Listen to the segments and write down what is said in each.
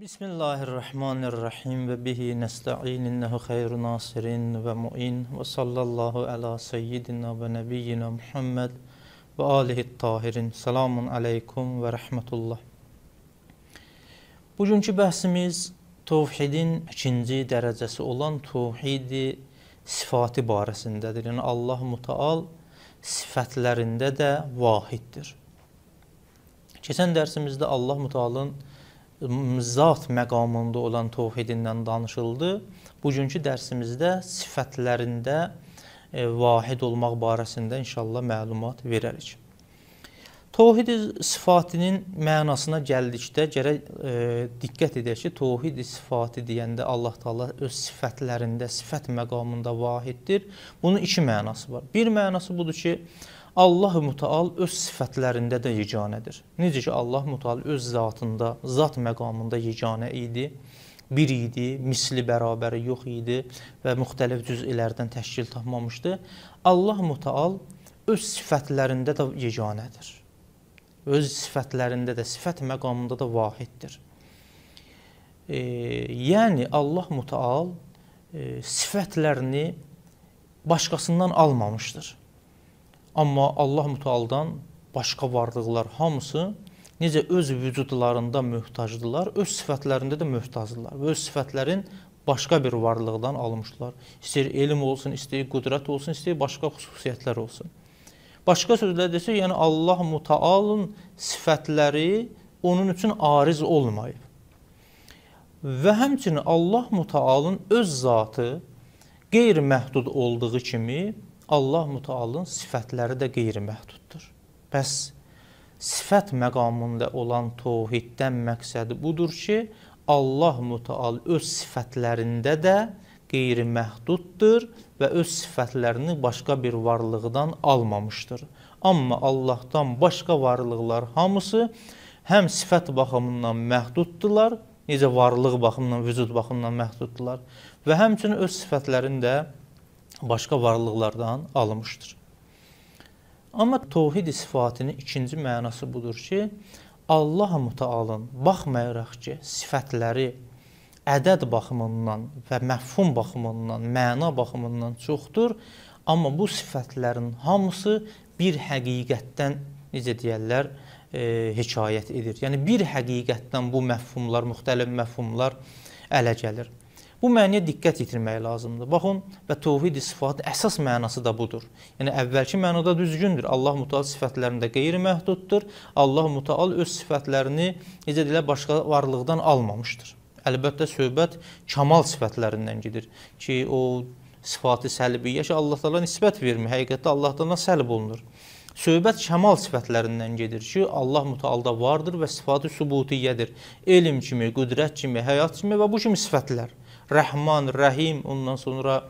Bismillahirrahmanirrahim və bihi nəstəin innəhu xeyru nasirin və muin və sallallahu əla seyyidina və nəbiyyina Muhammed və alihi tahirin. Selamun aleykum və rəhmətullah. Bugünkü bəhsimiz tovhidin ikinci dərəcəsi olan tovhidi sifati barəsindədir. Yəni Allah Mutaal sifətlərində də vahiddir. Keçən dərsimizdə Allah Mutaalın sifətlərində zat məqamında olan təvhidindən danışıldı. Bugünkü dərsimizdə sifətlərində e, vahid olmaq barəsində inşallah məlumat verərik. Təvhid sifatının mənasına gəldikdə gərək e, diqqət edək ki, təvhid sifatı deyəndə Allah Taala öz sifətlərində, sifət məqamında vahiddir. Bunun iki mənası var. Bir mənası budur ki, Allah mütəal öz sifətlərində də yeganədir. Necə ki Allah mütəal öz zatında, zat məqamında yeganə idi, bir idi, misli bərabəri yox idi və müxtəlif cüzələrdən təşkil tapmamışdı. Allah mütəal öz sifətlərində də yeganədir. Öz sifətlərində də, sifət məqamında da vahiddir. E, yəni Allah mütəal e, sifətlərini başqasından almamışdır Amma Allah mütəaldan başqa varlıqlar hamısı necə öz vücudlarında möhtacdılar, öz sifətlərində də möhtacdılar və öz sifətlərin başqa bir varlıqdan almışlar. İstəyir elm olsun, istəyir qudrət olsun, istəyir başqa xüsusiyyətlər olsun. Başqa sözlə desək, yəni Allah mütəalın sifətləri onun üçün ariz olmayıb. Və həmçinin Allah mütəalın öz zatı qeyri-məhdud olduğu kimi Allah mütəallın sifətləri də qeyri-məhduddur. Bəs sifət məqamında olan təvhiddən məqsədi budur ki, Allah mütəal öz sifətlərində də qeyri-məhduddur və öz sifətlərini başqa bir varlıqdan almamışdır. Amma Allahdan başqa varlıqlar hamısı həm sifət baxımından məhduddular, necə varlıq baxımından, vücud baxımından məhduddular və həmçinin öz sifətlərində də başqa varlıqlardan almışdır. Amma təvhid sifatının ikinci mənası budur ki, Allah Mütəalın baxmayaraq ki, sifətləri ədəd baxımından və məfhum baxımından, məna baxımından çoxdur, amma bu sifətlərin hamısı bir həqiqətdən necə deyirlər, e, hekayət edir. Yəni bir həqiqətdən bu məfhumlar, müxtəlif məfhumlar ələ gəlir. Bu mənaya diqqət yetirmək lazımdır. Baxın, və təvhid sifatı əsas mənası da budur. Yəni əvvəlki mənada düzgündür. Allah Mütəal sifətlərində qeyri-məhduddur. Allah Mütəal öz sifətlərini necə deyilə başqa varlıqdan almamışdır. Əlbəttə söhbət kamal sifətlərindən gedir ki, o sifati səlbiyyə ki, Allah Taala nisbət vermir. Həqiqətdə Allah Taala səlb olunur. Söhbət kəmal sifətlərindən gedir ki, Allah mütəalda vardır və sifati subutiyyədir. Elm kimi, qüdrət kimi, həyat kimi və bu kimi sifətlər. Rəhman, Rəhim, ondan sonra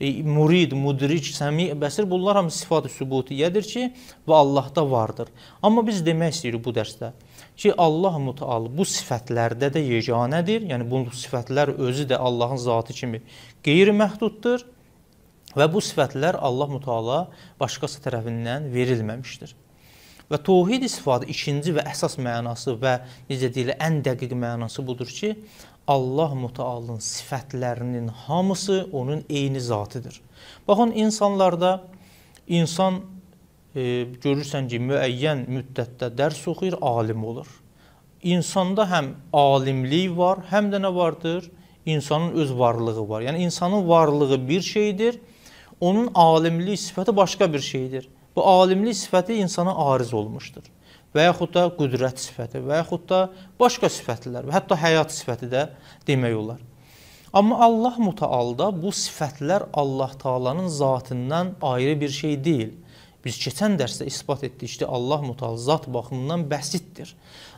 e, murid, mudric, səmi, bəsir bunlar hamısı sifat-ı sübutiyyədir ki, və Allahda vardır. Amma biz demək istəyirik bu dərsdə ki, Allah Müteal bu sifətlərdə də yeganədir. Yəni bu sifətlər özü də Allahın zatı kimi qeyri-məhduddur və bu sifətlər Allah Müteala başqası tərəfindən verilməmişdir. Və təvhid istifadə ikinci və əsas mənası və necə deyilir, ən dəqiq mənası budur ki, Allah mütəallın sifətlərinin hamısı onun eyni zatıdır. Baxın, insanlarda insan e, görürsən ki, müəyyən müddətdə dərs oxuyur, alim olur. İnsanda həm alimlik var, həm də nə vardır? İnsanın öz varlığı var. Yəni, insanın varlığı bir şeydir, onun alimlik sifəti başqa bir şeydir. Bu alimlik sifəti insana ariz olmuşdur və yaxud da qüdrət sifəti və yaxud da başqa sifətlər və hətta həyat sifəti də demək olar. Amma Allah mütəalda bu sifətlər Allah Taala'nın zatından ayrı bir şey deyil. Biz keçən dərsdə isbat etdik ki, Allah mütəal zat baxımından bəsitdir.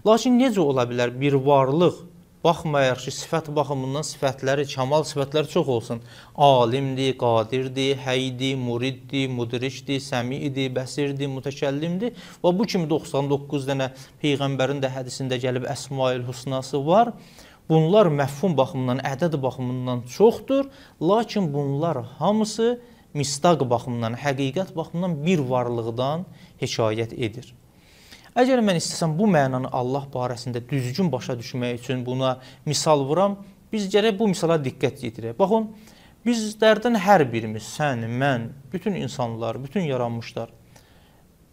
Lakin necə ola bilər bir varlıq Baxmayaraq ki, sifət baxımından sifətləri, kamal sifətləri çox olsun. Alimdir, qadirdir, həydir, muriddir, mudricdir, səmiidir, bəsirdir, mütəkəllimdir. Və bu kimi 99 dənə peyğəmbərin də hədisində gəlib Əsmaül Husnası var. Bunlar məfhum baxımından, ədəd baxımından çoxdur, lakin bunlar hamısı mistaq baxımından, həqiqət baxımından bir varlıqdan hekayət edir. Əgər mən istəsəm bu mənanı Allah barəsində düzgün başa düşmək üçün buna misal vuram, biz gərək bu misala diqqət yetirək. Baxın, bizlərdən hər birimiz, sən, mən, bütün insanlar, bütün yaranmışlar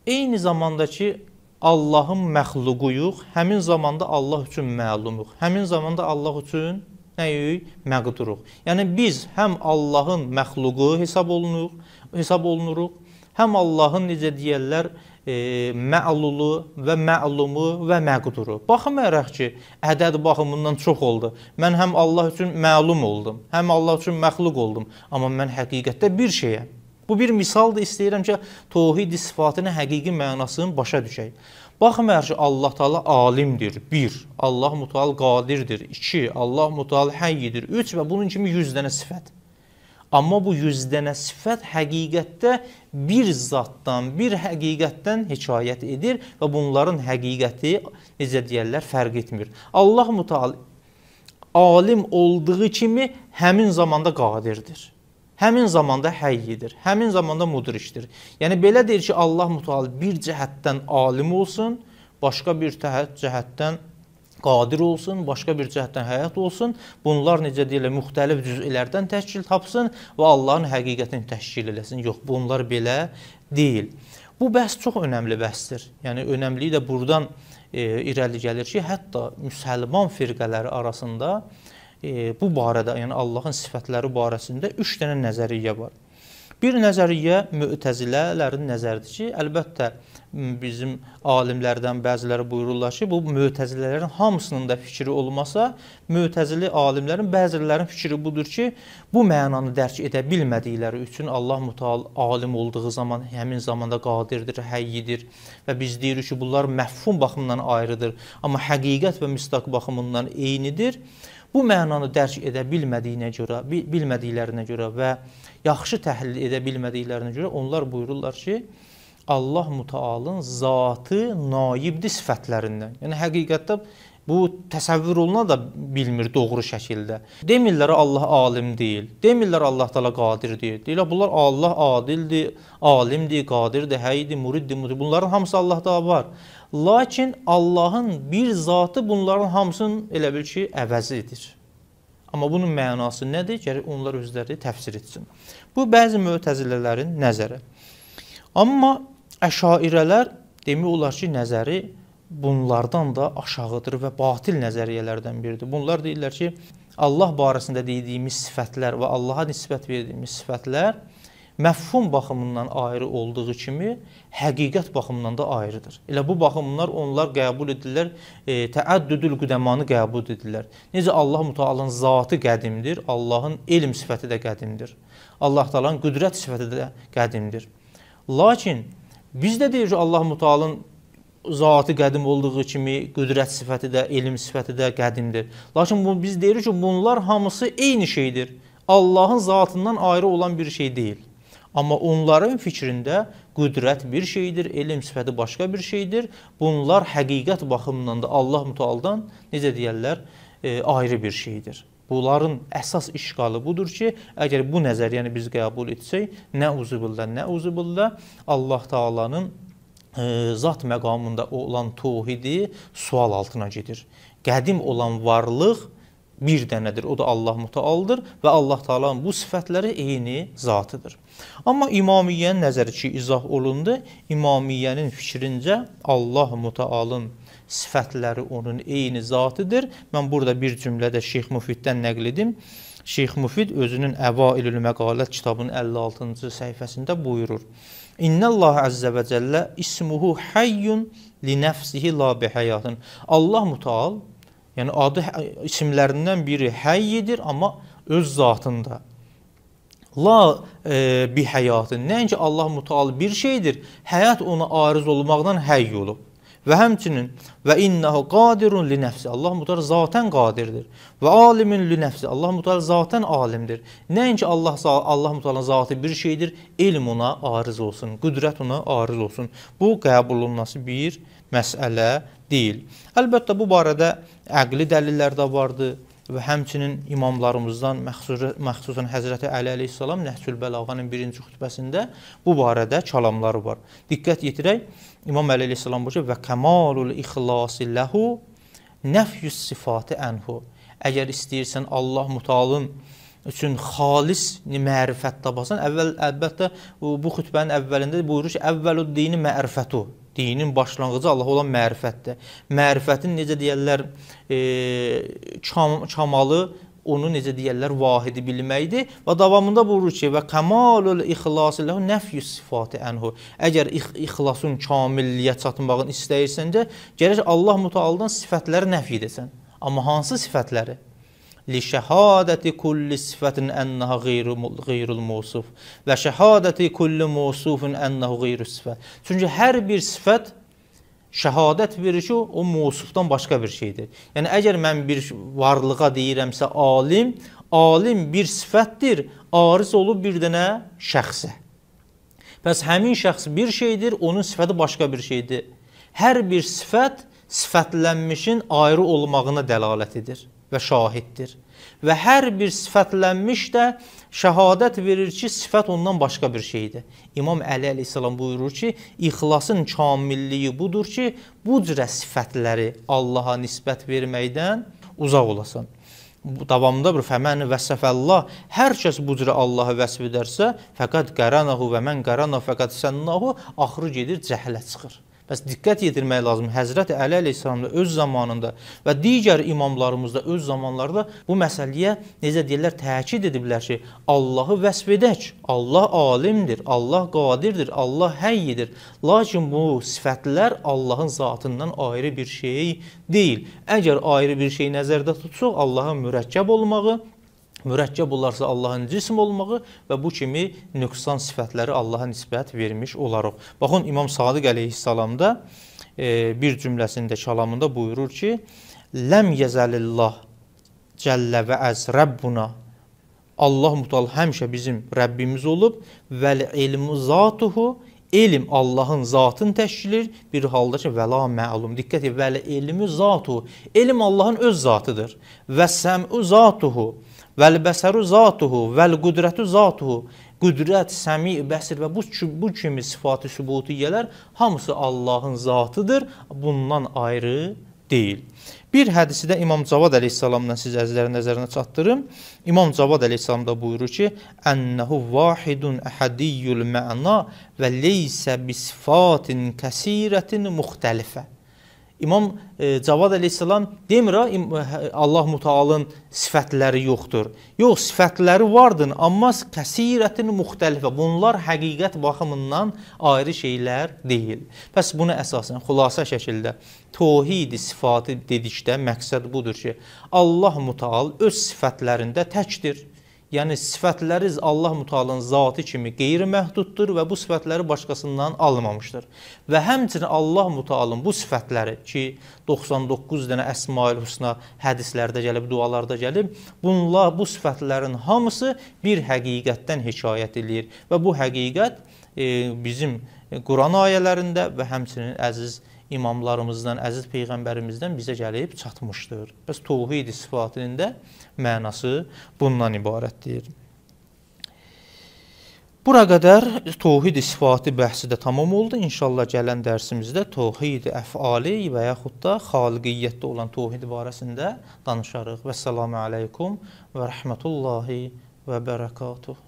eyni zamanda ki Allahın məxluquyuq, həmin zamanda Allah üçün məlumuq. Həmin zamanda Allah üçün nəyik? Məqduruq. Yəni biz həm Allahın məxluqu hesab olunuruq, hesab olunuruq, həm Allahın necə deyirlər, e, məlulu və məlumu və məqduru. Baxmayaraq ki, ədəd baxımından çox oldu. Mən həm Allah üçün məlum oldum, həm Allah üçün məxluq oldum, amma mən həqiqətdə bir şeyəm. Bu bir misaldır, istəyirəm ki, tohid sifatının həqiqi mənasını başa düşək. Baxmayaraq ki, Allah Taala alimdir. 1. Allah Mutal qadirdir. 2. Allah Mutal həyyidir. 3 və bunun kimi 100 dənə sifət. Amma bu 100 dənə sifət həqiqətdə bir zatdan, bir həqiqətdən hekayət edir və bunların həqiqəti necə deyirlər, fərq etmir. Allah Müteal alim olduğu kimi həmin zamanda qadirdir. Həmin zamanda həyyidir, həmin zamanda mudrişdir. Yəni belə deyir ki, Allah Müteal bir cəhətdən alim olsun, başqa bir cəhətdən qadir olsun, başqa bir cəhətdən həyat olsun. Bunlar necə deyilə müxtəlif cüzələrdən təşkil tapsın və Allahın həqiqətini təşkil eləsin. Yox, bunlar belə deyil. Bu bəhs çox önəmli bəhsdir. Yəni önəmliyi də burdan e, irəli gəlir ki, hətta müsəlman firqələri arasında e, bu barədə, yəni Allahın sifətləri barəsində 3 dənə nəzəriyyə var. Bir nəzəriyyə mütəzilələrin nəzəridir ki, əlbəttə bizim alimlərdən bəziləri buyururlar ki, bu mütəzilələrin hamısının da fikri olmasa, mütəzili alimlərin bəzilərinin fikri budur ki, bu mənanı dərk edə bilmədikləri üçün Allah Mütəal alim olduğu zaman həmin zamanda qadirdir, həyyidir və biz deyirik ki, bunlar məfhum baxımından ayrıdır, amma həqiqət və mistaq baxımından eynidir bu mənanı dərk edə bilmədiyinə görə, bilmədiklərinə görə və yaxşı təhlil edə bilmədiklərinə görə onlar buyururlar ki, Allah mütəalın zatı naibdir sifətlərindən. Yəni həqiqətdə Bu təsəvvür oluna da bilmir doğru şəkildə. Demirlər Allah alim deyil. Demirlər Allah təala qadir deyil. Deyirlər bunlar Allah adildir, alimdir, qadirdir, həydir, muriddir, murid. Bunların hamısı Allahda var. Lakin Allahın bir zatı bunların hamısının elə bil ki, əvəzidir. Amma bunun mənası nədir? Gərək onlar özləri təfsir etsin. Bu bəzi mötəzilələrin nəzəri. Amma əşairələr demək olar ki, nəzəri bunlardan da aşağıdır və batil nəzəriyyələrdən biridir. Bunlar deyirlər ki, Allah barəsində dediyimiz sifətlər və Allaha nisbət verdiyimiz sifətlər məfhum baxımından ayrı olduğu kimi həqiqət baxımından da ayrıdır. Elə bu baxımlar onlar qəbul edirlər, e, təəddüdül qüdəmanı qəbul edirlər. Necə Allah Mütəallanın zatı qədimdir, Allahın elm sifəti də qədimdir. Allah Taala'nın qüdrət sifəti də qədimdir. Lakin biz də deyirik ki, Allah Mütəallanın zatı qədim olduğu kimi qüdrət sifəti də, elm sifəti də qədimdir. Lakin bu biz deyirik ki, bunlar hamısı eyni şeydir. Allahın zatından ayrı olan bir şey deyil. Amma onların fikrində qüdrət bir şeydir, elm sifəti başqa bir şeydir. Bunlar həqiqət baxımından da Allah mütəaldan necə deyirlər, e, ayrı bir şeydir. Bunların əsas işqalı budur ki, əgər bu nəzəriyyəni biz qəbul etsək, nə uzubillah, nə uzubillah Allah Taala'nın zat məqamında olan tohidi sual altına gedir. Qədim olan varlıq bir dənədir. O da Allah Mütəaldır və Allah Taala'nın bu sifətləri eyni zatıdır. Amma İmamiyyənin nəzəri ki, izah olundu. İmamiyyənin fikrincə Allah Mütəalın sifətləri onun eyni zatıdır. Mən burada bir cümlədə Şeyx Müfiddən nəql edim. Şeyx Mufid özünün Əvailül Məqalət kitabının 56-cı səhifəsində buyurur. İnnəllah əzzə və cəllə ismuhu hayyun li nəfsihi la bihayatın. Allah Mütəal, yəni adı hə, isimlərindən biri Hayyidir, amma öz zatında la e, bihayatın. Nəinki Allah Mütəal bir şeydir, həyat ona arız olmaqdan həy olub. Və həmçinin və innehu qadirun li nəfsi. Allah Mutar zatən qadirdir. Və alimin li nəfsi. Allah Mutar zatən alimdir. Nəinki Allah Allah Mutarın zatı bir şeydir, elm ona arız olsun, qüdrət ona arız olsun. Bu qəbul olunması bir məsələ deyil. Əlbəttə bu barədə əqli dəlillər də vardı və həmçinin imamlarımızdan məxsusən Həzrəti Əli əleyhissalam Nəhsül Bəlağanın birinci xütbəsində bu barədə kəlamları var. Diqqət yetirək, İmam Əli əleyhissalam buyurur və kamalul ixlasi ləhu nəfyus sifati ənhu. Əgər istəyirsən Allah Mütaalın üçün xalis mərifət tapasan, əvvəl əlbəttə bu xutbənin əvvəlində buyurur ki, əvvəlud dini mərifətu. Dinin başlanğıcı Allah olan mərifətdir. Mərifətin necə deyirlər, e, kam, kamalı onu necə deyirlər vahidi bilməkdir və davamında buyurur ki və kamalul ixlas lehu nəfyu sifati anhu əgər ixlasın kamilliyə çatmağını istəyirsənsə gərək Allah Mütəaldan sifətləri nəfi edəsən amma hansı sifətləri li şahadəti kulli sifatin ennaha ghayru ghayrul musuf və şahadəti kulli musufin ennahu ghayru sifat çünki hər bir sifət şəhadət verişi o mövsufdan başqa bir şeydir. Yəni əgər mən bir varlığa deyirəmsə alim, alim bir sifətdir, ariz olub bir dənə şəxsə. Bəs həmin şəxs bir şeydir, onun sifəti başqa bir şeydir. Hər bir sifət sifətlənmişin ayrı olmağına dəlalət edir və şahiddir və hər bir sifətlənmiş də şəhadət verir ki, sifət ondan başqa bir şeydir. İmam Əli əleyhissalam buyurur ki, ixlasın kamilliyi budur ki, bu cürə sifətləri Allaha nisbət verməkdən uzaq olasan. Davamında bir fəmən vəsəfəllah, hər kəs bu cürə Allahı vəsf edərsə, fəqət qəranahu və mən qərana fəqət sənnahu, axırı gedir cəhlə çıxır. Bəs diqqət yetirmək lazım. Həzrət Əli əleyhissalam da öz zamanında və digər imamlarımız da öz zamanlarda bu məsələyə necə deyirlər, təkid ediblər ki, Allahı vəsf edək. Allah alimdir, Allah qadirdir, Allah həyyidir. Lakin bu sifətlər Allahın zatından ayrı bir şey deyil. Əgər ayrı bir şey nəzərdə tutsaq, Allahın mürəkkəb olmağı, mürəkkəb olarsa Allahın cism olmağı və bu kimi nöqsan sifətləri Allaha nisbət vermiş olarıq. Baxın İmam Sadiq əleyhissalamda e, bir cümləsində kəlamında buyurur ki: "Ləm yəzəlillah cəllə və əz Rəbbuna" Allah Mutal həmişə bizim Rəbbimiz olub və ilmu zatuhu elm Allahın zatını təşkil edir. Bir halda ki, vəla məlum. Diqqət et, vəl elmi zatu. Elm Allahın öz zatıdır. Və səmu zatuhu. Vəl bəsəru zatuhu, vəl qudrətu zatuhu. Qudrət, səmi, bəsir və bu, bu kimi sifati sübutiyyələr hamısı Allahın zatıdır. Bundan ayrı deyil. Bir hədisi də İmam Cavad əleyhissalamdan siz əzizlərin nəzərinə çatdırım. İmam Cavad əleyhissalam da buyurur ki: "Ənnehu vahidun ahadiyyul məna və leysə bisfatin kəsirətin muxtəlifə." İmam e, Cavad əleyhissalam demir e, hə, Allah Mutaalın sifətləri yoxdur. Yox, sifətləri vardır, amma kəsirətin müxtəlifə. Bunlar həqiqət baxımından ayrı şeylər deyil. Bəs bunu əsasən xülasə şəkildə tohid sifatı dedikdə məqsəd budur ki, Allah Mutaal öz sifətlərində təkdir Yəni sifətləri Allah Mütaalın zatı kimi qeyri-məhduddur və bu sifətləri başqasından almamışdır. Və həmçinin Allah Mütaalın bu sifətləri ki, 99 dənə Əsmaül Hüsna hədislərdə gəlib, dualarda gəlib, bunlar bu sifətlərin hamısı bir həqiqətdən hekayət eləyir və bu həqiqət e, bizim Quran ayələrində və həmçinin əziz imamlarımızdan, əziz peyğəmbərimizdən bizə gəlib çatmışdır. Bəs təvhid sifatının da mənası bundan ibarətdir. Bura qədər təvhid sifatı bəhsi də tamam oldu. İnşallah gələn dərsimizdə təvhid əfali və yaxud da xaliqiyyətdə olan təvhid barəsində danışarıq. Vəssalamu alaykum və rəhmətullahi və bərəkatuh.